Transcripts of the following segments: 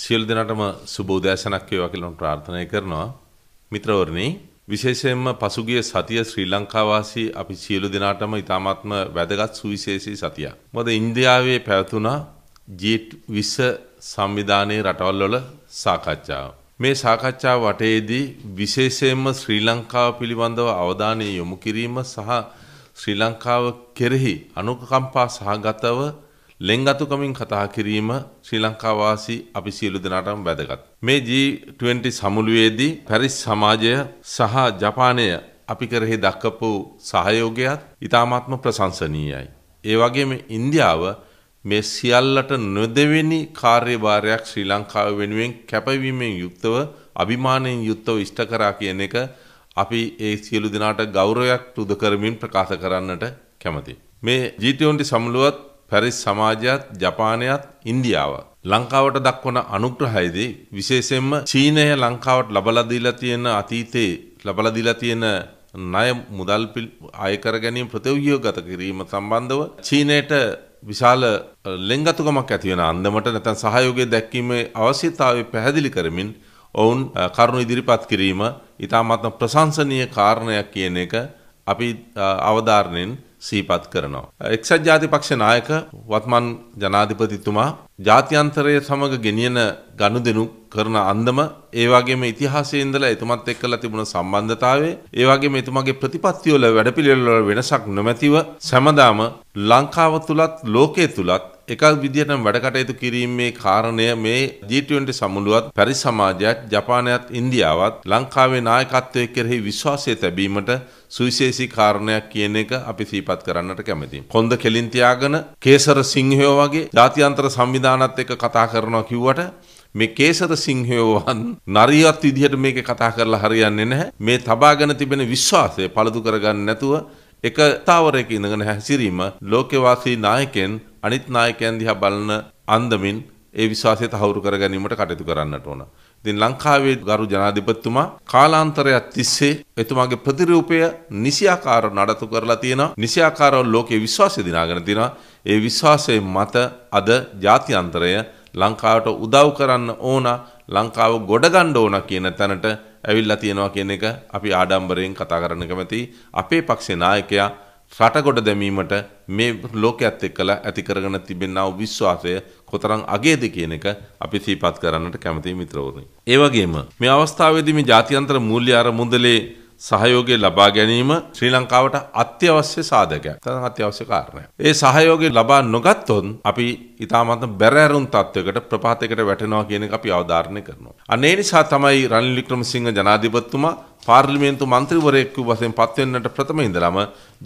සියලු දෙනාටම සුබ උදෑසනක් වේවා කියලා ප්‍රාර්ථනා කරනවා. මිත්‍රවරණි, විශේෂයෙන්ම පසුගිය සතිය ශ්‍රී ලංකාවාසී අපි සියලු දෙනාටම ඉතාමත්ම වැදගත් සුවිශේෂී සතියක්. මොකද ඉන්දියාවේ පැවතුණා G20 සංවිධානයේ රටවල්වල සාකච්ඡාව. මේ සාකච්ඡාව වටේදී විශේෂයෙන්ම ශ්‍රී ලංකාව පිළිබඳව අවධානය යොමු කිරීම සහ ශ්‍රී ලංකාව කෙරෙහි අනුකම්පා සහගතව ලෙංගතුකමින් කතා කිරීම ශ්‍රී ලංකාවාසි අපි සියලු දෙනාටම වැදගත්. මේ G20 සමුළුවේදී පැරිස් සමාජය සහ ජපානය අපි කරෙහි දක්කපු සහයෝගයත් ඉතාමත්ම ප්‍රශංසනීයයි. ඒ වගේම ඉන්දියාව මේ සියල්ලට නොදෙවෙනි කාර්යභාරයක් ශ්‍රී ලංකාව වෙනුවෙන් කැපවීමෙන් යුක්තව අභිමානයෙන් යුක්තව ඉෂ්ට කරා කියන එක අපි ඒ සියලු දෙනාට ගෞරවයක් තුද කරමින් ප්‍රකාශ කරන්නට කැමති. මේ G20 සමුළුවත් පැරිස් සමාජයත් ජපානයත් ඉන්දියාවත්. ලංකාවට දක්වන අනුග්‍රහයේදී විශේෂයෙන්ම චීනය ලංකාවට ලබලා දීලා තියෙන අතීතයේ ලබලා දීලා තියෙන ණය මුදල් අයකර ගැනීම ප්‍රතිව්‍යුහගත කිරීම සම්බන්ධව චීනයට විශාල ලෙංගතුකමක් ඇති වෙන අන්දමට නැත්නම් සහයෝගය දැක්වීමේ අවශ්‍යතාවය පැහැදිලි කරමින් ඔවුන් කරුණු ඉදිරිපත් කිරීම ඉතාමත්ම ප්‍රශංසනීය කාරණයක් කියන එක අපි අවධාරණයෙන් සීපත් කරනවා. එක්සත් ජාතිපක්ෂ නායක වත්මන් ජනාධිපතිතුමා ජාත්‍යන්තරය සමග ගෙනියන ගනුදෙනු කරන අන්දම ඒ වගේම ඉතිහාසයේ ඉඳලා එතුමත් එක්කලා තිබුණ සම්බන්ධතාවය ඒ වගේම එතුමාගේ ප්‍රතිපත්ති වල වැඩපිළිවෙල වල වෙනසක් නොමැතිව සමදාම ලංකාව තුලත් ලෝකයේ තුලත් එකක් විදිහටම වැඩකටයුතු කිරීමේ කාරණය මේ G20 සමුළුවත් පැරිස් සමාජයත් ජපානයත් ඉන්දියාවත් ලංකාවේ නායකත්වය කෙරෙහි විශ්වාසය තැබීමට සුවිශේෂී කාරණයක් කියන එක අපි සීපත් කරන්නට කැමතියි. කොන්ද කෙලින් තියාගෙන කේසර සිංහයෝ වගේ ජාත්‍යන්තර සංවිධානත් එක්ක කතා කරනවා කිව්වට මේ කේසර සිංහයෝවන් නරියත් විදිහට මේක කතා කරලා හරියන්නේ නැහැ. මේ තබාගෙන තිබෙන විශ්වාසය පළදු කරගන්න නැතුව එක තාවරයක ඉඳගෙන හැසිරීම ලෝකවාසී නායකයන් අනිත් නායකයන් දිහා බලන අන්දමින් ඒ විශ්වාසය තහවුරු කර ගැනීමට කටයුතු කරන්නට ඕන. ඉතින් ලංකාවේ ගරු ජනාධිපතිතුමා කාලාන්තරයක් තිස්සේ එතුමාගේ ප්‍රතිරූපය නිසියාකාරව නඩත්තු කරලා තියෙනවා. නිසියාකාරව ලෝකයේ විශ්වාසය දිනාගෙන තියෙනවා. ඒ විශ්වාසයේ මත අද ජාත්‍යන්තරය ලංකාවට උදව් කරන්න ඕන, ලංකාව ගොඩගන්න ඕන කියන තැනට ඇවිල්ලා තියෙනවා කියන එක අපි ආඩම්බරයෙන් කතා කරන්න කැමැති අපේ පක්ෂේ නායකයා රටගොඩ දැමීමට මේ ලෝකයක්ත් එක්කලා ඇති කරගෙන තිබෙන්නාව විශ්වාසය කොතරම් අගේද කියන එක අපි සීපත් කරන්නට කැමති මිත්‍රවරුනි. ඒ වගේම මේ අවස්ථාවේදී මේ ජාත්‍යන්තර මූල්‍ය අර මුදලේ සහයෝගය ලබා ගැනීම ශ්‍රී ලංකාවට අත්‍යවශ්‍ය සාධකයක් තන අත්‍යවශ්‍ය කාරණය. ඒ සහයෝගය ලබා නොගත්තොන් අපි ඉතාමත් බැරෑරුම් තත්වයකට ප්‍රපාතයකට වැටෙනවා කියන එක අපි අවධාරණය කරනවා. අනේ නිසා තමයි රනිල් වික්‍රමසිංහ ජනාධිපතිතුමා පාර්ලිමේන්තු මන්ත්‍රීවරයෙකු වසයෙන් පත්වෙන්නට ප්‍රථම ඉඳලම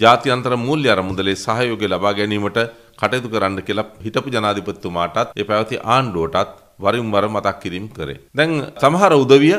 ජාතියන්තර මූල්‍ය අරමුදලේ සහයෝගය ලබා ගැනීමට කටයුතු කරන්න කියලා හිටපු ජනාධිපතිතුමාටත් ඒ පැවති ආණ්ඩුවටත් වරින් වර මතක් කිරීම කරේ. දැන් සමහර උදවිය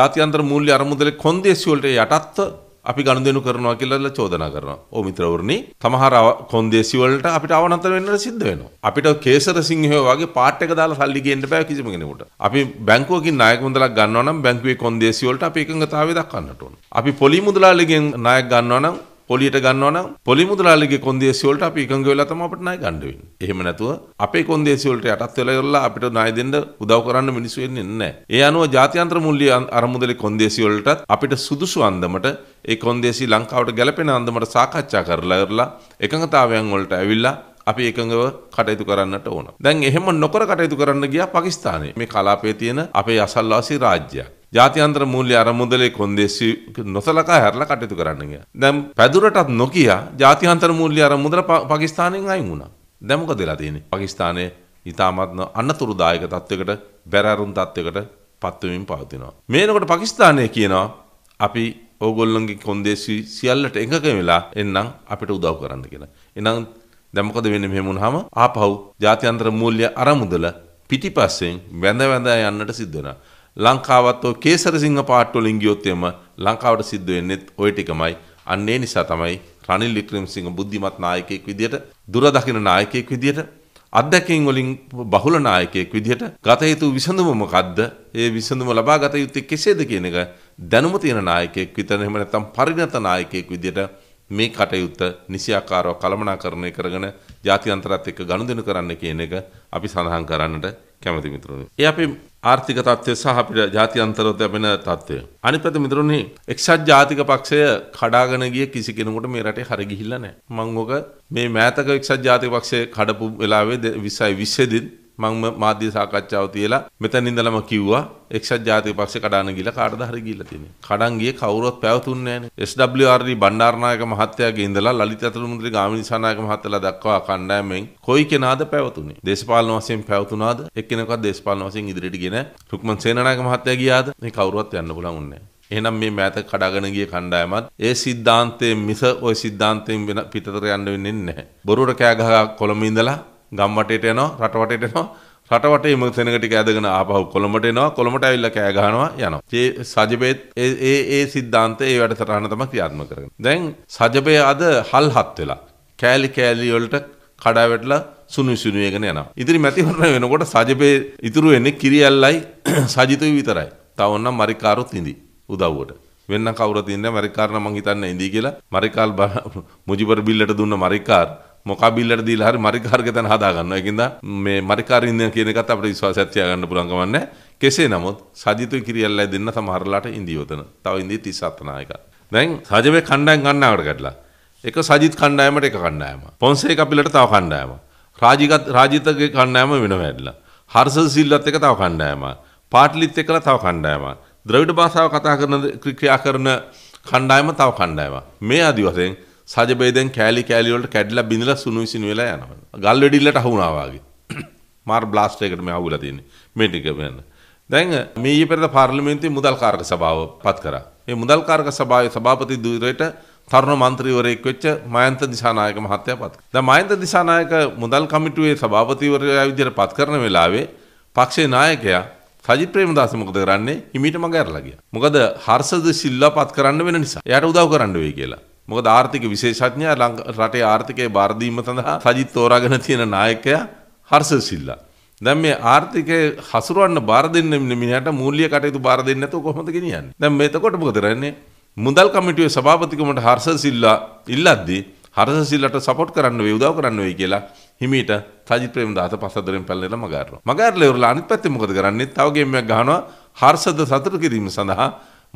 ජාතියන්තර මූල්‍ය අරමුදලේ කොන්දේසිවලට යටත්ව අපි ගනුදෙනු කරනවා කියලා චෝදනා කරනවා. "ඕ මිත්‍රවරුනි, තමහර කොන්දේසි වලට අපිට අවනතර වෙන්න සිද්ධ වෙනවා. අපිට කේසර සිංහයෝ වගේ පාට් එක දාලා සල්ලි ගේන්න බෑ කිසිම කෙනෙකුට. අපි බැංකුවකින් ණයක මුදලක් ගන්නවා නම් බැංකුවේ කොන්දේසි වලට අපි එකඟතාවය දක්වන්නට ඕන. අපි පොලි මුදලාලිගෙන් ණයක් ගන්නවා නම් පොලියට ගන්නවා නම් පොලි මුදලාලිගේ කොන්දේසි වලට අපි එකඟ වෙලා තමයි අපිට ණය ගන්න වෙන්නේ. එහෙම නැතුව අපේ කොන්දේසි වලට යටත් වෙලා ඉවරලා අපිට ණය දෙන්න උදව් කරන්න මිනිස්සු එන්නේ නැහැ. ඒ අනුව ජාත්‍යන්තර මුල්‍ය අරමුදලේ කොන්දේසි වලටත් අපිට සුදුසු අන්දමට ඒ කොන්දේසි ලංකාවට ගැලපෙන අන්දමට සාකච්ඡා කරලා ඉවරලා එකඟතාවයන් වලට ඇවිල්ලා අපි එකඟව කටයුතු කරන්නට ඕන. දැන් එහෙම නොකර කටයුතු කරන්න ගියා පාකිස්තානයේ. මේ කලාපයේ තියෙන අපේ අසල්වාසී රාජ්‍යයක්. ජාතින්ත්‍ර මූල්‍ය අරමුදලේ කොන්දේසි නොසලකා හැරලා කටයුතු කරන්න ගියා. දැන් පැදුරටත් නොකිය ජාතින්ත්‍ර මූල්‍ය අරමුදල පාකිස්තානයෙන් අයින් වුණා. දැන් මොකද වෙලා තියෙන්නේ? පාකිස්තානයේ ඊටමත්න අනතුරුදායක තත්වයකට බැරරුම් තත්වයකට පත්වමින් පවතිනවා. මේනකොට පාකිස්තානය කියනවා අපි ඕගොල්ලොන්ගේ කොන්දේසි සියල්ලට එකක වෙලා එන්නම් අපිට උදව් කරන්න කියලා. එනම් දැමකද වෙන මෙහෙමුණහම ආපහු ජාත්‍යන්තර මූල්‍ය අරමුදල පිටිපස්සෙන් වැඳ වැඳා යන්නට සිද්ධ වෙනවා. ලංකාවත් ඔය කේසර සිංහ පාට්ටවලින් ගියොත් එම ලංකාවට සිද්ධ වෙන්නේත් ওই ටිකමයි. අන්න ඒ නිසා තමයි රනිල් වික්‍රමසිංහ බුද්ධිමත් නායකයෙක් විදියට දුර දකින නායකයෙක් විදියට අත්දැකීම් වලින් බහුල නායකයෙක් විදිහට ගත යුතු විසඳුම මොකද්ද? ඒ විසඳුම ලබා ගත යුත්තේ කෙසේද කියන එක දැනුම තියෙන නායකයෙක් විතර එහෙම නැත්නම් පරිණත නායකයෙක් විදිහට මේ කටයුත්ත නිසියාකාරව කළමනාකරණය කරගෙන ජාත්‍යන්තරත් එක්ක ගනුදෙනු කරන්න කියන එක අපි සඳහන් කරන්නට කැමති මිතුරුනි. ඒ අපි ආර්ථික තත්ත්වය සහ අපිට ජාත්‍යන්තරව ලැබෙන තත්ත්වය. අනිත් පැත්ත මිතුරුනි එක්සත් ජාතික පක්ෂය කඩාගෙන ගිය කිසි කෙනෙකුට මේ රටේ හරි ගිහිල්ලා නැහැ. මම ඔක මේ මෑතක එක්සත් ජාතික පක්ෂය කඩපු වෙලාවේ 2020 දිත් මම මාධ්‍ය සාකච්ඡාව තියලා මෙතන ඉඳලම කිව්වා එක්සත් ජාතික පක්ෂේ කඩන ගිහලා කාටද හරි ගිහලා තියෙන්නේ. කඩන් ගියේ කවුරුවත් පැවතුන්නේ නැහනේ. SWRD බණ්ඩාරනායක මහත්තයාගේ ඉඳලා ලලිත අතුරුමුද්‍රේ ගාමිණී සනායක මහත්තයලා දක්වා කණ්ඩායමෙන් කොයි කෙනාද පැවතුනේ? දේශපාලන වශයෙන් පැවතුනාද? එක්කෙනෙක්වත් දේශපාලන වශයෙන් ඉදිරියට ගියේ නැහැ. රුක්මන් සේනානායක මහත්තයා ගියාද? මේ කවුරුවත් යන්න පුළුවන් උන්නේ නැහැ. එහෙනම් මේ මෑත කඩාගෙන ගිය කණ්ඩායමත් ඒ සිද්ධාන්තයෙන් මිස ওই සිද්ධාන්තයෙන් වෙන පිටතර යන්න වෙන්නේ නැහැ. බොරුවට කෑ ගහලා කොළඹ ඉඳලා ගම්වටේට යනවා රටවටේට යනවා රටවටේම සෙනඟ ටික ඇදගෙන ආපහු කොළඹට එනවා කොළඹට ඇවිල්ලා කෑ ගහනවා යනවා. ඒ සජබේත් ඒ ඒ સિદ્ધාන්තය ඒ වැඩසටහන තමයි ක්‍රියාත්මක කරන්නේ. දැන් සජබේ අද හල්හත් වෙලා කෑලි කෑලි වලට කඩා වැටලා සුනු සුනු එකන යනවා. ඉදිරි මැතිවරණ වෙනකොට සජබේ ඉතුරු වෙන්නේ කිරියල්ලයි සජිතුයි විතරයි. තව ඕනම් මරිකාරුත් ඉඳි උදව්වට. වෙන්න කවුරුත් ඉන්නේ මරිකාරණ මං හිතන්නේ ඉඳී කියලා මරිකාල් මුජිබර් බිල්ලට දුන්න මරිකාර් මොකබිල්ලට දීලා හරි මරිකාර්ක තැන හදා ගන්නවා. ඒකින්ද මේ මරිකාරින්න කියන එකත් අපිට විශ්වාසයක් තියාගන්න පුළුවන් කමක් නැහැ. කෙසේ නමුත් සජිතු කිරියල්ලා දෙන්න සමහරලාට ඉන්දියෝතන. තව ඉන්දිය 37 නායක. දැන් සජිතේ කණ්ඩායම් ගන්නවට ගැටලා. එක සජිත් කණ්ඩායමට එක කණ්ඩායම. පොන්සේ කපිලට තව කණ්ඩායම. රාජිකත් රාජිතගේ කණ්ඩායම වෙනම ඇදලා. හර්ෂ සිල්ලත් එක තව කණ්ඩායම. පාටලිත් එකලා තව කණ්ඩායම. ද්‍රවිඩ භාෂාව කතා කරන ක්‍රියා කරන කණ්ඩායම තව කණ්ඩායම. මේ ආදි වශයෙන් සජබේ දැන් කෑලි කෑලි වලට කැඩිලා බිඳලා සුණු විසිනු වෙලා යනවා. ගල් වෙඩිල්ලට අහු වුණා වාගේ. මාර් බ්ලාස්ට් එකකට මේ අහුවලා තියෙන්නේ. මේ ටික වෙන. දැන් මේ ඊයේ පෙරේද පාර්ලිමේන්තුවේ මුදල් කාරක සභාව පත් කරා. මේ මුදල් කාරක සභාවේ සභාපති ධුරයට තරුණ മന്ത്രിවරයෙක් වෙච්ච මයන්ත දිසානායක මහත්තයා පත් කරා. දැන් මයන්ත දිසානායක මුදල් කමිටුවේ සභාපතිවරයා විදිහට පත් කරන වෙලාවේ පක්ෂේ නායකයා සජිත් ප්‍රේමදාස මොකද කරන්නේ? හිමීට මග ඇරලා ගියා. මොකද හර්ෂද සිල්වා පත් කරන්න වෙන නිසා. එයාට උදව් කරන්න වෙයි කියලා. මොකද ආර්ථික විශේෂඥයා රටේ ආර්ථිකය බාරදීම සඳහා සජිත් තෝරාගෙන තියෙන නායකයා හර්ෂ සිල්ලා. දැන් මේ ආර්ථිකය හසුරවන්න බාර දෙන්න මිනිහට මූල්‍ය කටයුතු බාර දෙන්නේ නැතුව කොහොමද ගෙනියන්නේ? දැන් මේතකොට මොකද කරන්නේ? මුදල් කමිටුවේ සභාපතිකමට හර්ෂ සිල්ලා ඉල්ලද්දී හර්ෂ සිල්ලාට සපෝට් කරන්න වෙයි උදව් කරන්න වෙයි කියලා හිමීට සජිත් ප්‍රේමදාස පසදරෙන් පැල්ලෙලා මගාරනවා. මගාරලා ඉවරලා අනිත් පැත්තේ මොකද කරන්නේ? තව ගේම් එකක් ගහනවා හර්ෂද සතුට කිරීම සඳහා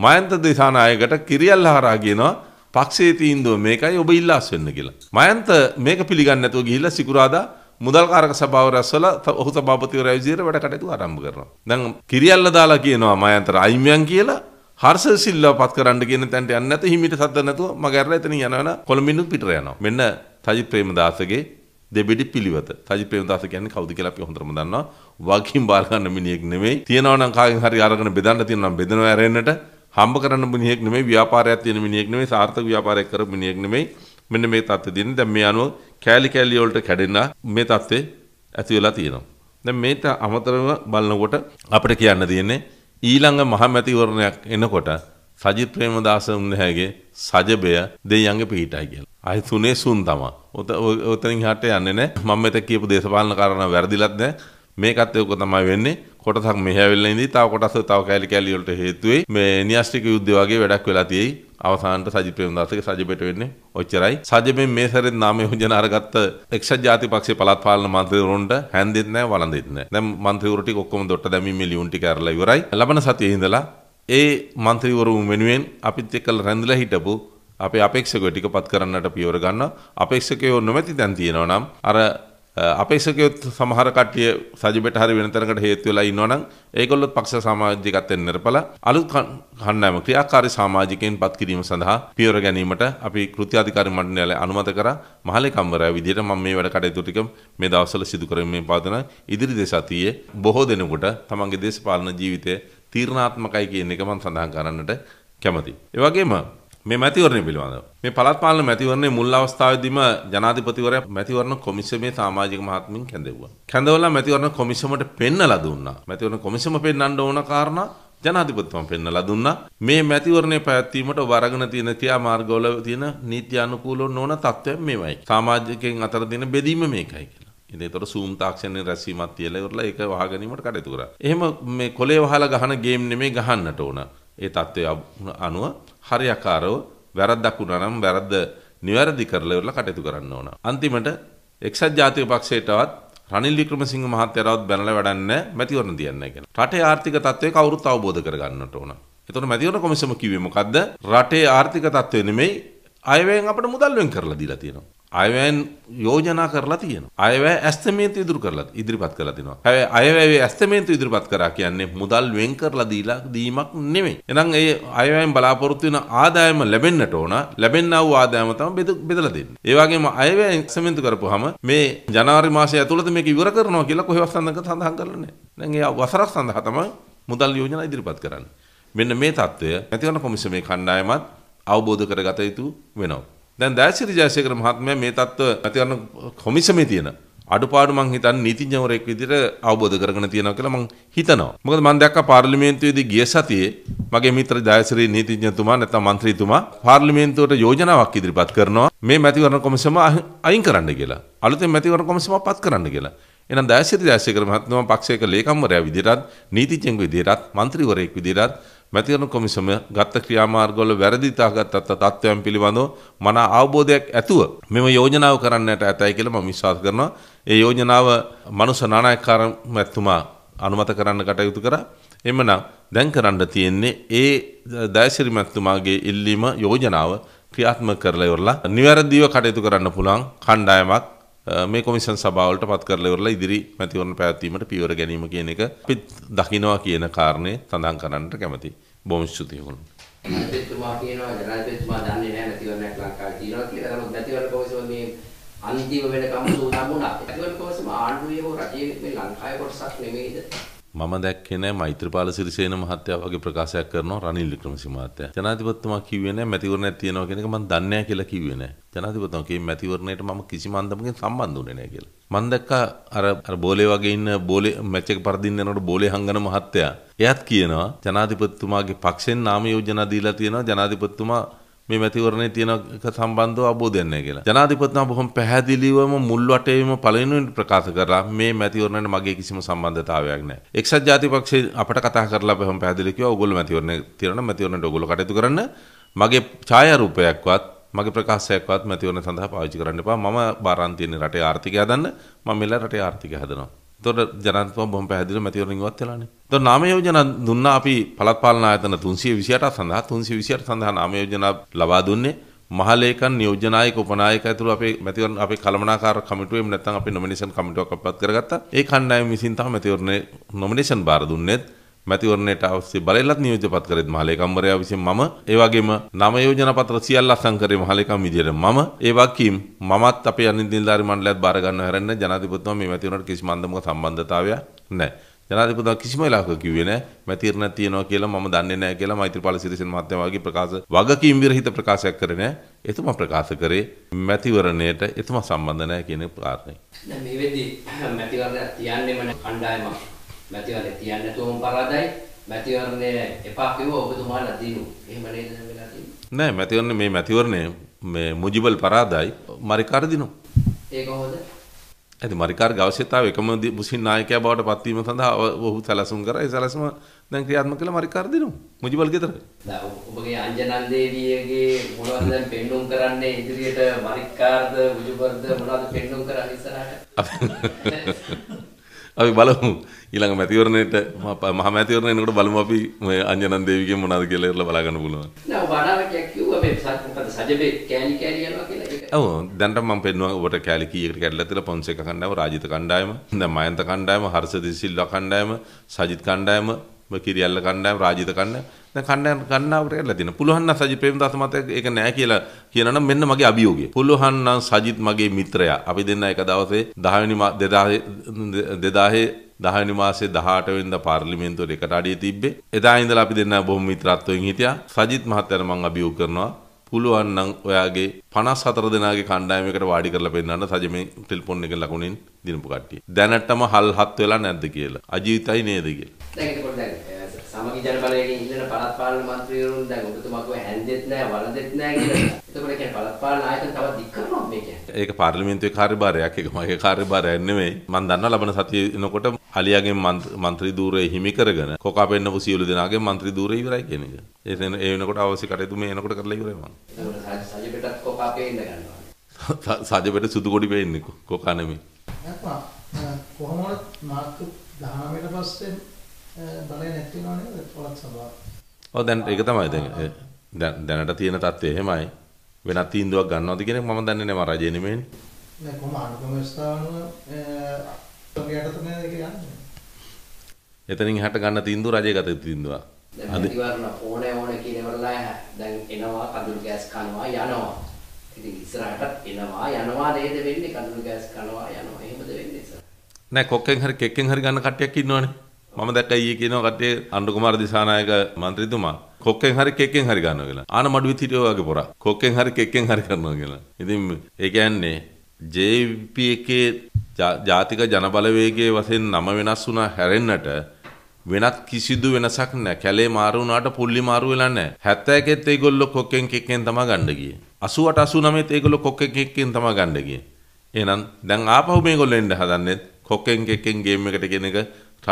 මයන්ත දේශානායකට කිරියල්ලා හරහා කියනවා පක්ෂයේ තීන්දුව මේකයි ඔබ ඉල්ලාස් වෙන්න කියලා. මයන්ත මේක පිළිගන්නේ නැතුව ගිහිල්ලා සිකුරාදා මුදල්කාරක සභාව රැස්වල ඔහු සභාපතිවරයා විදියට වැඩ කටයුතු ආරම්භ කරනවා. දැන් කිරියල්ල දාලා කියනවා මයන්තර අයිමයන් කියලා හර්ස සිල්ලව පත් කරන්න කියන තැන්ට යන්නේ නැත හිමිට සද්ද නැතුව මගහැරලා එතන යනවන කොළඹින්නුත් පිටර යනවා. මෙන්න සජිත් ප්‍රේමදාසගේ දෙබිඩි පිළිවෙත. සජිත් ප්‍රේමදාස කියන්නේ කවුද කියලා අපි හොඳටම දන්නවා. වගකීම් බාර ගන්න මිනිහෙක් නෙමෙයි. තියනවා නම් කාගෙන් හරි අරගෙන බෙදන්න තියෙනවා නම් බෙදනවා ඇරෙන්නට හම්බ කරන්න මිනිහෙක් නෙමෙයි ව්‍යාපාරයක් තියෙන මිනිහෙක් නෙමෙයි සාර්ථක ව්‍යාපාරයක් කරපු මිනිහෙක් නෙමෙයි මෙන්න මේ தත්ත්වෙ දින දැන් මේ අනුව කෑලි කෑලි වලට කැඩෙන මේ தත්ත්වෙ ඇති වෙලා තියෙනවා දැන් මේට අමතරව බලනකොට අපිට කියන්න තියෙන්නේ ඊළඟ මහමැතිවරණයක් එනකොට සජිත් ප්‍රේමදාස උන්දැහැගේ සජබය දෙයියන්ගේ පිහිටයි කියලා. අයි තුනේ සුන් තමා. ඔත ඔතනින් හට යන්නේ නැහැ. මම මෙතක කියපු දේශපාලන කාරණා වැරදිලත් නැහැ. මේකත් ඒක තමයි වෙන්නේ. කොටසක් මෙහැවෙල්ල ඉදි තව කොටස තව කෑලි කෑලිවලට හේතුවයි මේ නිියස්ටික යුද්ධ වගේ වැඩක් වෙලා තියෙයි අවසානට සජිත් ප්‍රේමදාසගේ සජිපෙට වෙන්නේ ඔච්චරයි. සජිපෙන් මේ සැරේ නාමය හොඳන අරගත්ත එක්සත් ජාතිපක්ෂේ පළාත් පාලන මන්ත්‍රීවරුන්ට හැන්දෙත් නැහැ වළඳෙත් නැහැ. දැන් මන්ත්‍රීවරු ටික ඔක්කොම දොට්ට දැමීම මේ ලියුම් ටික අරලා ඉවරයි. ලබන සතියේ ඉඳලා ඒ මන්ත්‍රීවරු වෙනුවෙන් අපිත් එක්කලා රැඳිලා හිටපු අපේ අපේක්ෂකව ටිකපත් කරන්නට පියවර ගන්න අපේක්ෂකයෝ නොමැති තැන් තියෙනවා නම් අර අපේක්ෂකයොත් සමහර කට්ටිය සජිබට හරි වෙන තැනකට හේතු වෙලා ඉන්නවනම් ඒගොල්ලොත් පක්ෂ සමාජිකත්වයෙන් නිරපලා අලුත් කණ්ඩායම ක්‍රියාකාරී සමාජිකයන් පත් කිරීම සඳහා පියවර ගැනීමට අපි කෘත්‍යාධිකාරී මණ්ඩලය අනුමත කරා මහලේ කම්වරය විදිහට මම මේ වැඩ කටයුතු ටික මේ දවස්වල සිදු කරමින් පවතන ඉදිරි දේශාතියේ බොහෝ දෙනෙකුට තමන්ගේ දේශපාලන ජීවිතය තීරණාත්මකයි කියන එක මම සඳහන් කරන්නට කැමතියි. ඒ වගේම මේ මැතිවරණය පිළිබඳව. මේ පළාත් පාලන මැතිවරණයේ මුල් අවස්ථාවේදීම ජනාධිපතිවරයා මැතිවරණ කොමිසමේ සමාජික මහත්මින් කැඳෙව්වා. කැඳවලා මැතිවරණ කොමිසමට පෙන්නලා දුන්නා. මැතිවරණ කොමිසම පෙන්වන්න ඕන කාරණා ජනාධිපතිතුමා පෙන්වලා දුන්නා. මේ මැතිවරණය පැවැත්වීමට වරගෙන තියෙන ක්‍රියාමාර්ගවල තියෙන නීත්‍යානුකූලව නොවන තත්ත්වයන් මේවයි. සමාජිකයන් අතර තියෙන බෙදීම මේකයි කියලා. ඉතින්තර සූම් තාක්ෂණයෙන් රැස්වීමක් තියලා ඉවරලා ඒක වහගැනීමට කටයුතු කරා. එහෙම මේ කොලේ වහලා ගහන ගේම් නෙමෙයි ගහන්නට ඕන. ඒ தත්ත්වය අනුව හරියාකාරව වැරද්දක් වුණා නම් වැරද්ද නිවැරදි කරලා ඉවරලා කටයුතු කරන්න ඕන. අන්තිමට එක්සත් ජාතික පක්ෂයටවත් රනිල් වික්‍රමසිංහ මහත්තයාටවත් බැනලා වැඩන්නේ මැතිවරණ දෙන්නේ කියලා. රටේ ආර්ථික තත්ත්වය කවුරුත් අවබෝධ කරගන්නට ඕන. එතකොට මැතිවරණ කොමිසම කිව්වේ මොකද්ද? රටේ ආර්ථික තත්ත්වය නෙමෙයි අයවැයෙන් අපිට මුදල් වෙන් කරලා දීලා තියෙනවා. අයවැයන් යෝජනා කරලා තියෙන. අයවැය ඇස්තමේන්තු ඉදිරි කරලා ඉදිරිපත් කරලා තිනවා. හැබැයි අයවැයේ ඇස්තමේන්තු ඉදිරිපත් කරා කියන්නේ මුදල් වෙන් කරලා දීලා දීමක් නෙමෙයි. එහෙනම් ඒ අයවැයෙන් බලාපොරොත්තු වෙන ආදායම ලැබෙන්නට ඕන. ලැබෙන්නා වූ ආදායම තමයි බෙදලා දෙන්නේ. ඒ වගේම අයවැය ඇස්තමේන්තු කරපුවාම මේ ජනවාරි මාසය ඇතුළත මේක ඉවර කරනවා කියලා කොහෙවත් සඳහන් සඳහන් කරලා නැහැ. දැන් ඒ වසරක් සඳහා තමයි මුදල් යෝජනා ඉදිරිපත් කරන්නේ. මෙන්න මේ தত্ত্বය නැතිවන කොමිසමේ කණ්ඩායමත් අවබෝධ කරගත යුතු වෙනවා. දැන් දෑසිරි ජයසේකර මහත්මයා මේ තත්ත්ව ඇතිකරන කොමිසමේ තියෙන අඩුපාඩු මං හිතන්නේ නීතිඥවරයෙක් විදිහට අවබෝධ කරගෙන තියෙනවා කියලා මං හිතනවා. මොකද මං දැක්කා පාර්ලිමේන්තුවේදී ගිය සතියේ මගේ මිත්‍ර ජයසිරි නීතිඥතුමා නැත්නම් മന്ത്രിතුමා පාර්ලිමේන්තුවට යෝජනාවක් ඉදිරිපත් කරනවා මේ මැතිවරණ කොමිසම අයින් කරන්න කියලා. අලුතෙන් මැතිවරණ කොමිසම පත් කරන්න කියලා. එහෙනම් දයසිරි ජයසේකර මහත්මයා පක්ෂයක ලේකම්වරයා විදිහටත් නීතිඥයෙකු විදිහටත් മന്ത്രിවරයෙක් විදිහටත් මැතිවරණ කොමිසම ගත්ත ක්‍රියාමාර්ගවල වැරදිතාගත් තත්ත්වයන් පිළිබඳව මන අවබෝධයක් ඇතුව මෙම යෝජනාව කරන්නට ඇතයි කියලා මම විශ්වාස කරනවා. ඒ යෝජනාව මනුෂ්‍ය නානායකකාර මැතිතුමා අනුමත කරන්න කටයුතු කරා. එමනම් දැන් කරන්න තියෙන්නේ ඒ දයසිරි මැතිතුමාගේ ඉල්ලීම යෝජනාව ක්‍රියාත්මක කරලා ඉවරලා නිවැරදිව කටයුතු කරන්න පුළුවන් කණ්ඩායමක් මේ කොමිසන් සභාවලට පත් කරලවරලා ඉදිරි මැතිවරණ පැවැත්වීමට පියවර ගැනීම කියන එක පිත් දකිනවා කියන කාරණය සඳහන් කරන්නට කැමති. බොහොම ස්තුතියි වුණා. මැතිතුමා කියනවා ජනාධිපතිතුමා දන්නේ නැහැ මැතිවරණයක් ලංකාවේ තියෙනවා කියලා. නමුත් මැතිවරණ කොමිසම මේ අන්තිම වෙනකම් සූදානම් වුණා. මැතිවරණ කොමිසම ආණ්ඩුවේ හෝ රජයේ මේ ලංකාවේ කොටසක් නෙමෙයිද? මම දැක්කේ නෑ මෛත්‍රපාල සිරිසේන මහත්තයා වගේ ප්‍රකාශයක් කරනවා රනිල් වික්‍රමසිංහ මහත්තයා. ජනාධිපතිතුමා කිව්වේ නෑ මැතිවරණයක් තියෙනවා කියන එක මම දන්නේ නෑ කියලා කිව්වේ නෑ. ජනාධිපතිතුමා කිව්වේ මැතිවරණයට මම කිසිම අන්දමකින් සම්බන්ධ වෙන්නේ නෑ කියලා. මම දැක්කා අර අර බෝලේ වගේ ඉන්න බෝලේ මැච් එක පරදින්න යනකොට බෝලේ හංගන මහත්තයා එයාත් කියනවා ජනාධිපතිතුමාගේ පක්ෂෙන් නාම යෝජනා දීලා තියෙනවා ජනාධිපතිතුමා මේ මැතිවරණේ තියෙන එක සම්බන්ධව අවබෝධයක් නැහැ කියලා. ජනාධිපතිතුමා බොහොම පැහැදිලිවම මුල් වටේම පළවෙනිම ප්‍රකාශ කරලා මේ මැතිවරණයට මගේ කිසිම සම්බන්ධතාවයක් නැහැ. එක්සත් ජාතික පක්ෂය අපට කතා කරලා බොහොම පැහැදිලි කිව්වා ඕගොල්ලෝ මැතිවරණේ තියෙනවා මැතිවරණයට ඕගොල්ලෝ කටයුතු කරන්න. මගේ ඡායාරූපයක්වත් මගේ ප්‍රකාශයක්වත් මැතිවරණ සඳහා පාවිච්චි කරන්න එපා. මම බාරන් තියෙන රටේ ආර්ථිකය හදන්න. මම මෙල රටේ ආර්ථිකය හදනවා. එතකොට ජනාධිපතිතුමා බොහොම පැහැදිලිව මැතිවරණින් ඉවත් වෙලානේ. ද නාමයෝජන දුන්න අපි පළත්පාලන ආයතන තුන්සිය විසියට සඳහා තුන්සිය විසියට සඳහා නාමයෝජන ලබා දුන්නේ මහලේකන් නියෝජනායක උපනායක ඇතුළු අපේ මැතිවරණ අපේ කළමනාකාර කමිටුවෙම නැත්නම් අපේ නොමිනේෂන් කමිටුවක් අපපත් කරගත්තා. ඒ කණ්ඩායම විසින් තමයි මැතිවරණේ නොමිනේෂන් බාර දුන්නේත් මැතිවරණයට අවශ්‍ය බලයලත් නියෝජ්‍යපත් කරෙත් මහලේකම්වරයා විසින් මම ඒ වගේම නව යෝජනා පත්‍ර සියල්ල අත්සන් කරේ මහලේකම් විදියට මම ඒ වගේම මමත් අපේ අනිත් නිලධාරි මණ්ඩලයත් බාර ගන්නව හැරෙන්න ජනාධිපතිතුමා මේ මැතිවරණට කිසිම අන්දමක සම්බන්ධතාවයක් නැහැ. ජනාධිපතිතුමා කිසිම වෙලාවක කිව්වේ නැහැ මැතිරණ තියනවා කියලා මම දන්නේ නැහැ කියලා මෛත්‍රීපාල සිරිසෙන මහත්මයා වගේ ප්‍රකාශ වගකීම් විරහිත ප්‍රකාශයක් කරේ නැහැ. එතුමා ප්‍රකාශ කරේ මැතිවරණයට එතුමා සම්බන්ධ නැහැ කියන කාරණේ. දැන් මේ වෙද්දී මැතිවරණය තියන්නෙම කණ්ඩායමක්. මැතිවරණය තියන්නේ නැතුවම පරාදයි. මැතිවරණය එපා කිව්ව ඔබතුමාලා දිනු. එහෙම නේද වෙලා තියෙන්නේ? නෑ මැතිවරණය මේ මැතිවරණය මේ මුජිබල් පරාදයි මරි කරදිනු. ඒක කොහොමද? ඇති මරිකාර් ගවශ්‍යතාව එකම මුස්ලිම් නායකයා බවට පත්වීම සඳහා ඔහු සැලසුම් කරා ඒ සැලසුම දැන් ක්‍රියාත්මක කළ මරිකාර් දිනු මුජිබල් ගෙදර ඔබගේ අංජනන් දේවියගේ මොනවද දැන් පෙන්නුම් කරන්නේ ඉදිරියට මරිකාර්ද මුජිබල්ද මොනවද පෙන්නුම් කරන්නේ ඉස්සරහට අපි බලමු ඊළඟ මැතිවරණයට මහ මැතිවරණය එනකොට බලමු අපි මේ අංජනන් දේවිගෙන් මොනවද කියලා ඉරලා බලා ගන්න පුළුවන්. නෑ වඩාවක් කිව්වා මේ මොකද සජබේ කෑලි කෑලි යනවා කියලා ඒක. ඔව් දැන්ට මම පෙන්නුවා ඔබට කෑලි කීයකට කැඩලා තියලා පොන්සේක කණ්ඩායම රාජිත කණ්ඩායම දැන් මයන්ත කණ්ඩායම හර්ෂ දිසිල්වා කණ්ඩායම සජිත් කණ්ඩායම කිරියල්ල කණ්ඩායම රාජිත කණ්ඩායම දැන් කණ්ඩායම් කණ්ඩායමට කැඩලා තියෙනවා. පුළුවන් නම් සජිත් ප්‍රේමදාස මත ඒක නෑ කියලා කියනනම් මෙන්න මගේ අභියෝගය. පුළුවන් නම් සජිත් මගේ මිත්‍රයා. අපි දෙන්නා එක දවසේ 10 වෙනි 2000 2000 දහනි මාසේ 18 වෙනිදා පාර්ලිමේන්තුවට එකට අඩිය තිබ්බේ. එදා ඉඳලා අපි දෙන්නා බොහොම මිත්‍රත්වයෙන් හිටියා. සජිත් මහත්තයාට මම අභියෝග කරනවා පුළුවන් නම් ඔයාගේ 54 දෙනාගේ කණ්ඩායමකට වාඩි කරලා පෙන්නන්න සජමේ ටෙලිෆෝන් එක ලකුණින් දිනපු කට්ටිය. දැනටම හල් හත් වෙලා නැද්ද කියලා. අජීවිතයි නේද කියලා. දැන් ඒකකොට දැන් සමගි ජනබලයේ ඉන්න පළාත් පාලන මන්ත්‍රීවරුන් දැන් ඔබතුමා කව හැන්දෙත් නැහැ වලදෙත් නැහැ කියලා. එතකොට කියන්නේ පළාත් පාලන ආයතන තවත් දික් කරනවා. ඒක පාර්ලිමේන්තුවේ කාර්යභාරයක් ඒක මගේ කාර්යභාරයක් නෙමෙයි මම දන්නවා ලබන සතියේ එනකොට අලියාගේ മന്ത്രി ධූරය හිමි කරගෙන කොකා පෙන්නපු සියලු දෙනාගේ മന്ത്രി ධූරය ඉවරයි කියන එක ඒ වෙන ඒ වෙනකොට අවශ්‍ය කටයුතු මේ එනකොට කරලා ඉවරයි මම ඒක සජිබෙටත් කොකා පෙන්න ගන්නවා සජිබෙට සුදු කොඩි පෙන්නේ කොකා නෙමෙයි කොහොමවත් මාර්තු 19ට පස්සේ බලය නැති වෙනව නේද පොලත් සභාව ඔව් දැන් ඒක තමයි දැන් දැනට තියෙන தත්ත්වය එහෙමයි වෙනත් තීන්දුවක් ගන්නවද කියන එක මම දන්නේ නැහැ මම රජේ නෙමෙයිනේ. දැන් කොහොම අනුගම ස්ථානුව එතනින් හැට ගන්න තීන්දුව රජේ ගත යුතු තීන්දුවක්. අද ඕනේ ඕනේ කියන වෙලාවල දැන් එනවා කඳුළු ගෑස් කනවා යනවා. ඉතින් ඉස්සරහට එනවා යනවා නේද වෙන්නේ කඳුළු ගෑස් කනවා යනවා එහෙමද වෙන්නේ සර්. නෑ කොක්කෙන් හරි කෙක්කෙන් හරි ගන්න කට්ටියක් ඉන්නවනේ. මම දැක්කා ඊයේ කියනවා කට්ටිය අනුර කුමාර දිසානායක മന്ത്രിතුමා කොක්කෙන් හරි කෙක්කෙන් හරි ගන්නවා කියලා. ආන මඩුවේ හිටියෝ වගේ පොරා. කොක්කෙන් හරි කෙක්කෙන් හරි කරනවා කියලා. ඉතින් ඒ කියන්නේ JVP එකේ ජාතික ජනබලවේගයේ වශයෙන් නම වෙනස් වුණා හැරෙන්නට වෙනත් කිසිදු වෙනසක් නැහැ. කැලේ මාරු වුණාට පුල්ලි මාරු වෙලා නැහැ. 71ෙත් ඒගොල්ලෝ කොක්කෙන් කෙක්කෙන් තමයි ගන්න ගියේ. 88 89ෙත් ඒගොල්ලෝ කොක්කෙන් කෙක්කෙන් තමයි ගන්න ගියේ. එහෙනම් දැන් ආපහු මේගොල්ලෝ එන්න හදන්නේ කොක්කෙන් කෙක්කෙන් ගේම් එකට කියන එක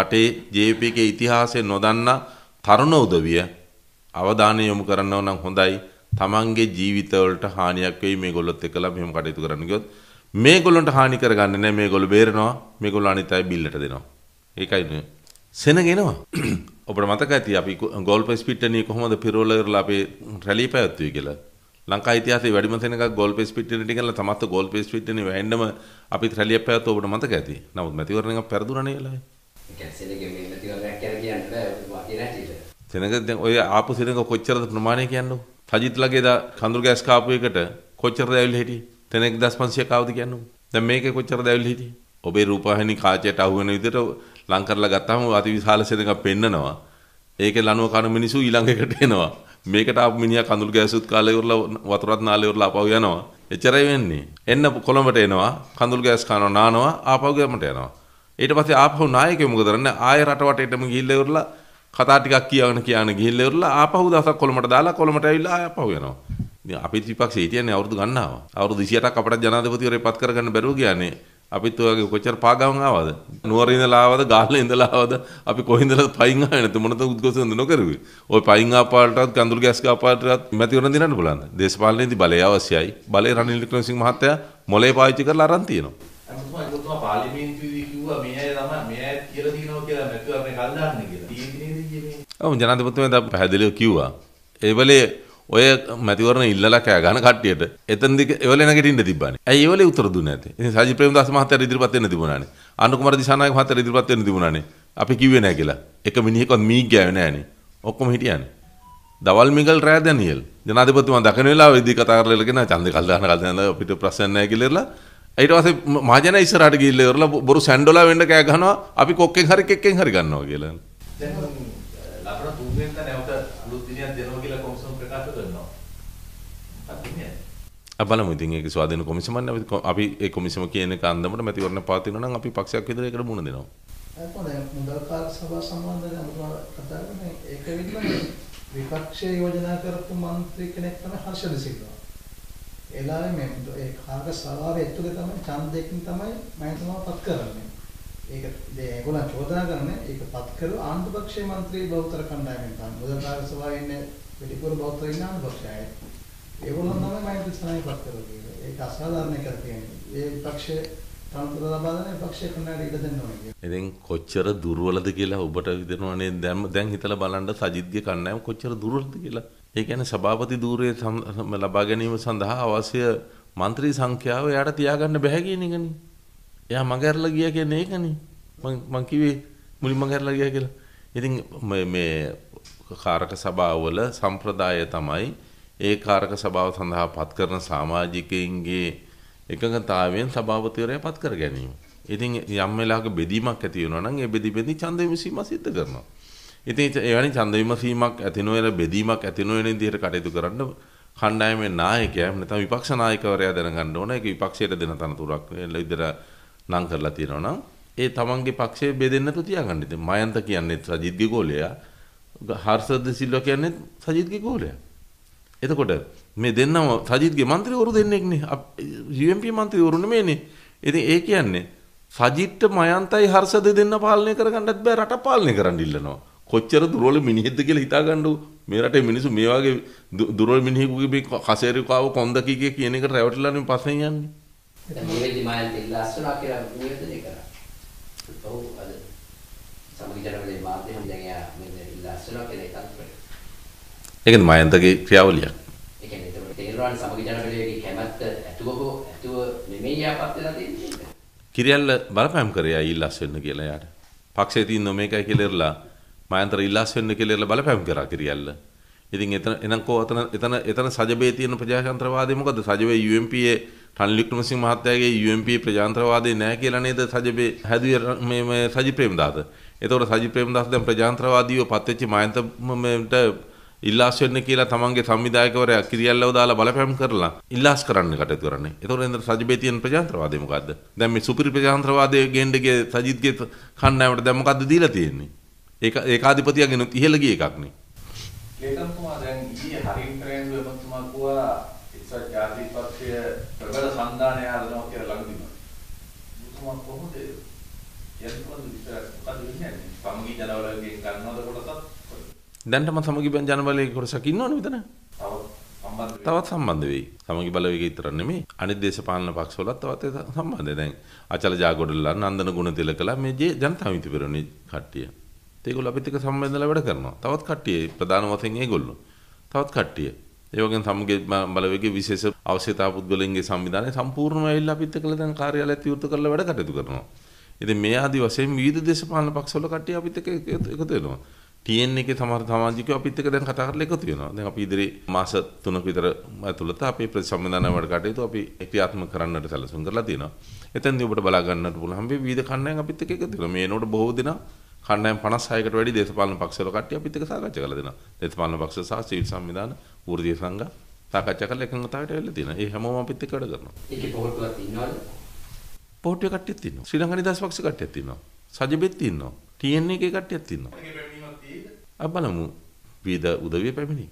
රටේ JVP එකේ ඉතිහාසය නොදන්නා තරුණ උදවිය අවධානය යොමු කරන්නව නම් හොඳයි. තමන්ගේ ජීවිතවලට හානියක් වෙයි මේගොල්ලොත් එක්කලා මෙහෙම කටයුතු කරන්න ගියොත් මේගොල්ලන්ට හානි කරගන්නේ නැහැ මේගොල්ලෝ බේරනවා මේගොල්ලෝ අනිත් අය බිල්ලට දෙනවා. ඒකයි නේ. සෙනගෙනවා. ඔබට මතක ඇති අපි ගෝල්ප ස්පිට්ටනිය කොහොමද පිරෝල කරලා අපේ රැලී පැවැත්වුවේ කියලා. ලංකා ඉතිහාසයේ වැඩිම සෙනඟක් ගෝල්ප ස්පිට්ටනියට ගිහලා තමත් ගෝල්ප ස්පිට්ටනිය වැහෙන්නම අපිත් රැලියක් පැවැත්වුවා ඔබට මතක ඇති. නමුත් මැතිවරණයක් පෙරදුනනේ වෙලාවේ. ඒ කියන්නේ සෙනගෙන්නේ සෙනඟ දැන් ඔය ආපු සෙනඟ කොච්චරද ප්‍රමාණය කියන්නේ? සජිත්ලගේ දා කඳුරු ගෑස් කාපු එකට කොච්චරද ඇවිල්ලා හිටියේ? තැනෙක් 1500 කාවද කියන්නේ? දැන් මේකේ කොච්චරද ඇවිල්ලා හිටියේ? ඔබේ රූපවාහිනී කාචයට අහු වෙන විදිහට ලං කරලා ගත්තාම අතිවිශාල සෙනඟක් පෙන්නනවා. ඒකේ ලනුව කන මිනිස්සු ඊළඟ එකට එනවා. මේකට ආපු මිනිහා කඳුළු ගෑසුත් කාලේ ඉවරලා වතුරත් නාලේ ඉවරලා ආපහු යනවා. එච්චරයි වෙන්නේ. එන්න කොළඹට එනවා, කඳුළු ගෑස් කනවා, නානවා, ආපහු ගමට යනවා. ඊට පස්සේ ආපහු නායකයෝ මොකද කරන්නේ? ආයෙ රටවටේටම ගිහිල්ලා ඉවරලා කතා ටිකක් කියවන කියන ගිහිල්ලා ඉවරලා ආපහු දවසක් කොළඹට දාලා කොළඹට ඇවිල්ලා ආපහු යනවා. ඉතින් අපේ ත්‍රිපක්ෂය හිටියන්නේ අවුරුදු ගණනාව. අවුරුදු 28ක් අපට ජනාධිපතිවරේ පත් කරගන්න බැරුව කියන්නේ අපිත් ඔයගේ කොච්චර පාගමන් ආවද? නුවරින් ඉඳලා ආවද? ගාල්ල ඉඳලා ආවද? අපි කොහින්දලා පයින් ආවේ නැත්නම් මොනතර උද්ඝෝෂණ නොකරුවේ. ওই පයින් ආපාලටත් කඳුළු ගෑස් ගාපාලටත් මැති වෙන දිනන්න බලන්න. දේශපාලනයේදී බලය අවශ්‍යයි. බලය රනිල් වික්‍රමසිංහ මහත්තයා මොලේ පාවිච්චි කරලා අරන් තියෙනවා. අතුමා ඒක තමයි පාර්ලිමේන්තුවේදී කිව්වා මේ අය තමයි ඔව් ජනාධිපතිතුමා පැහැදිලිව කිව්වා. ඒවලේ ඔය මැතිවරණ ඉල්ලලා කෑ ගන්න කට්ටියට එතනදි ඒවලේ නැගිටින්න තිබ්බානේ. ඇයි ඒවලේ උත්තර දුන්නේ නැත්තේ? ඉතින් සජිත් ප්‍රේමදාස මහත්තයා ඉදිරිපත් වෙන්න තිබුණානේ. අනු කුමාර දිසානායක මහත්තයා ඉදිරිපත් වෙන්න තිබුණානේ. අපි කිව්වේ නැහැ කියලා. එක මිනිහෙක්වත් මීක් ගෑවේ නැහනේ. ඔක්කොම හිටියානේ. දවල් මිගල් රෑ දැනියෙල් ජනාධිපතිතුමා දකින වෙලාවේදී කතා කරලා ඉගෙන ඡන්දේ කල් දාන කල් දාන අපිට ප්‍රශ්න නැහැ කියලා ඉරලා ඊට පස්සේ මහජන ඉස්සරහට ගිහිල්ලා ඉවරලා බොරු සැන්ඩොලා වෙන්න කෑ ගහනවා අපි කොක්කෙන් හරි කෙක්කෙන් හරි ගන්නවා කියලා. බල ඉතින් ඒක ස්වාධීන කොමිසමන් අපි ඒ කොමිසම කියන කන්දමට මැතිවරණ පවතිනවා නම් අපි පක්ෂයක් විදිහට ඒකට මුණ දෙනවා. කොහොමද මුදල් කාර්ය සභාව සම්බන්ධයෙන් අපිට කතා කරන්නේ ඒක විදිහම විපක්ෂයේ යෝජනා කරපු മന്ത്രി කෙනෙක් තමයි හර්ෂද සිල්වා. එලාවේ මේ ඒ කාර්ය සභාවේ ඇතුලේ තමයි ඡන්දයෙන් තමයි මම පත් කරන්නේ. ඒක ඒගොල්ලන් චෝදනා කරන්නේ ඒක පත් කළ ආණ්ඩු පක්ෂයේ മന്ത്രി බෞද්ධ කණ්ඩායමෙන් තමයි. මුදල් කාර්ය සභාවේ ඉන්නේ පිටිපුර බෞද්ධ ඉන්න ආණ්ඩු පක්ෂයයි. ඒගොල්ලෝ තමයි මෛත්‍රීස්ථානයේ පත් කරලා තියෙන්නේ. ඒක අසාධාරණ එකක් තියෙනවා. ඒ විපක්ෂයේ තනතුර ලබා දෙන විපක්ෂයේ කණ්ඩායමට ඉඩ දෙන්න ඕනේ. ඉතින් කොච්චර දුර්වලද කියලා ඔබට හිතෙනවනේ දැන් දැන් හිතලා බලන්න සජිත්ගේ කණ්ඩායම කොච්චර දුර්වලද කියලා. ඒ කියන්නේ සභාපති ධූරයේ ලබා ගැනීම සඳහා අවශ්‍ය മന്ത്രി සංඛ්‍යාව එයාට තියාගන්න බැහැ කියන එකනේ. එයා මගහැරලා ගියා කියන්නේ ඒකනේ. මං මං කිව්වේ මුලින්ම මගහැරලා ගියා කියලා. ඉතින් මේ කාරක සභාවල සම්ප්‍රදාය තමයි ඒ කාරක සභාව සඳහා පත් කරන සමාජිකයන්ගේ එකඟතාවයෙන් සභාපතිවරය පත් කර ගැනීම. ඉතින් යම් වෙලාවක බෙදීමක් ඇති වෙනවා නම් ඒ බෙදි බෙදි ඡන්ද විසීම සිද්ධ කරනවා. ඉතින් එවැනි ඡන්ද විමසීමක් ඇති නොවන බෙදීමක් ඇති නොවන විදිහට කටයුතු කරන්න කණ්ඩායමේ නායකයා එහෙම නැත්නම් විපක්ෂ නායකවරයා දැනගන්න ඕන ඒක විපක්ෂයට දෙන තනතුරක් විතර නම් කරලා තියෙනවා නම් ඒ තමන්ගේ පක්ෂය බෙදෙන්න නැතුව තියාගන්න ඉතින් මයන්ත කියන්නේ සජිත් ගිගෝලයා හර්ෂද සිල්වා කියන්නේ සජිත් ගිගෝලයා එතකොට මේ දෙන්නම සජිත්ගේ മന്ത്രിවරු දෙන්නෙක්නේ. UMP മന്ത്രിවරු නෙමෙයිනේ. ඉතින් ඒ කියන්නේ සජිත්ට මයන්තයි හර්ෂද දෙන්න පාලනය කරගන්නත් බෑ රට පාලනය කරන්න ඉල්ලනවා. කොච්චර දුර්වල මිනිහෙක්ද කියලා හිතාගන්නු මේ රටේ මිනිස්සු මේ වගේ දුර්වල මිනිහෙකුගේ මේ කසේරිකාව කොන්දකීගේ කියන එකට රැවටිලා නෙමෙයි පස්සෙන් යන්නේ. දැන් මොලේදි මයන්ත ඉල්ලස්සනවා කියලා නිවේදනය කරා. ඔව් අද සමගිතර වෙලේ මාධ්‍යම දැන් එයා මෙන්න ඉල්ලස්සනවා කියලා හිතත් ඒකද මයන්තගේ ක්‍රියාවලියක්. ඒ කියන්නේ ඒක තේරවාන සමග ජනප්‍රියගේ කැමැත්ත ඇතුව හෝ ඇතුව නෙමෙයි යාපත් වෙලා තියෙන්නේ. කිරියල්ල බලපෑම් කරේ අය ඉල්ලස් වෙන්න කියලා යාට. පක්ෂයේ තියෙන නොමේකයි කියලා ඉරලා මයන්තර ඉල්ලස් වෙන්න කියලා ඉරලා බලපෑම් කරා කිරියල්ල. ඉතින් එතන එනම් කෝ එතන එතන එතන සජබේ තියෙන ප්‍රජාතන්ත්‍රවාදය මොකද? සජබේ UMP ඒ රන් වික්‍රමසිංහ මහත්තයාගේ UMP ප්‍රජාතන්ත්‍රවාදය නැහැ කියලා නේද සජබේ හැදුවේ මේ සජි ප්‍රේමදාස. එතකොට සජි ප්‍රේමදාස දැන් ප්‍රජාතන්ත්‍රවාදීව පත්වෙච්ච මයන්තමට ඉල්ලාස් වෙන්න කියලා තමන්ගේ සංවිධායකවරයා කිරියල්ලව දාලා බලපෑම් කරලා ඉල්ලාස් කරන්න කටයුතු කරන්නේ. එතකොට එන්ද සජිබේ තියෙන ප්‍රජාතන්ත්‍රවාදය මොකද්ද? දැන් මේ සුපිරි ප්‍රජාතන්ත්‍රවාදයේ ගෙන්ඩගේ සජිත්ගේ කණ්ඩායමට දැන් මොකද්ද දීලා තියෙන්නේ? ඒක ඒකාධිපතියගෙනුත් ඉහළ ගිය එකක් නේ. ඒකම් කුමාරයා දැන්ට මම සමගි ජනබලයේ කොටසක් ඉන්නවනේ මෙතන. තවත් සම්බන්ධ වෙයි. සමගි බලවේගය විතර නෙමෙයි. අනිත් දේශපාලන පක්ෂවලත් තවත් සම්බන්ධයි. දැන් අචල ජාගොඩල්ලා නන්දන ගුණතිලකලා මේ ජනතා විමුක්ති පෙරමුණේ කට්ටිය. ඒගොල්ලෝ අපිත් එක්ක සම්බන්ධලා වැඩ කරනවා. තවත් කට්ටිය ප්‍රධාන වශයෙන් ඒගොල්ලෝ. තවත් කට්ටිය. ඒ වගේම සමගි බලවේගයේ විශේෂ අවශ්‍යතා පුද්ගලයන්ගේ සංවිධානය සම්පූර්ණව ඇවිල්ලා අපිත් එක්කලා දැන් කාර්යාලය තීව්‍රත කරලා වැඩ කටයුතු කරනවා. ඉතින් මේ ආදි වශයෙන් විවිධ දේශපාලන පක්ෂවල කට්ටිය අපිත් එක්ක එකතු වෙනවා. TN එකේ සමහර සමාජිකයෝ අපිත් එක්ක දැන් කතා කරලා එකතු වෙනවා. දැන් අපි ඉදිරි මාස 3ක විතර ඇතුළත අපේ ප්‍රතිසම්මේලන වැඩ කටයුතු අපි ක්‍රියාත්මක කරන්නට සැලසුම් කරලා තියෙනවා. එතෙන්දී ඔබට බලා ගන්නට පුළුවන් මේ විවිධ කණ්ඩායම් අපිත් එක්ක එකතු වෙනවා. මේ නෝට බොහෝ දෙනා කණ්ඩායම් 56කට වැඩි දේශපාලන පක්ෂවල කට්ටිය අපිත් එක්ක සාකච්ඡා කරලා දෙනවා. දේශපාලන පක්ෂ සහ සිවිල් සංවිධාන වෘත්තීය සංඝ සාකච්ඡා කරලා එකඟතාවයට වෙලා තියෙනවා. ඒ හැමෝම අපිත් එක්ක වැඩ කරනවා. ඒකේ පොහොට්ටුවක් ඉන්නවද? පොහොට්ටුවේ කට්ටියක් තියෙනවා. ශ්‍රී ලංකා නිදහස් පක්ෂ කට්ටියක් තියෙනවා. සජිබෙත් තියෙනවා. TN එකේ කට්ටියක් තියෙනවා. අප බලමු වේද උදවිය පැමිණි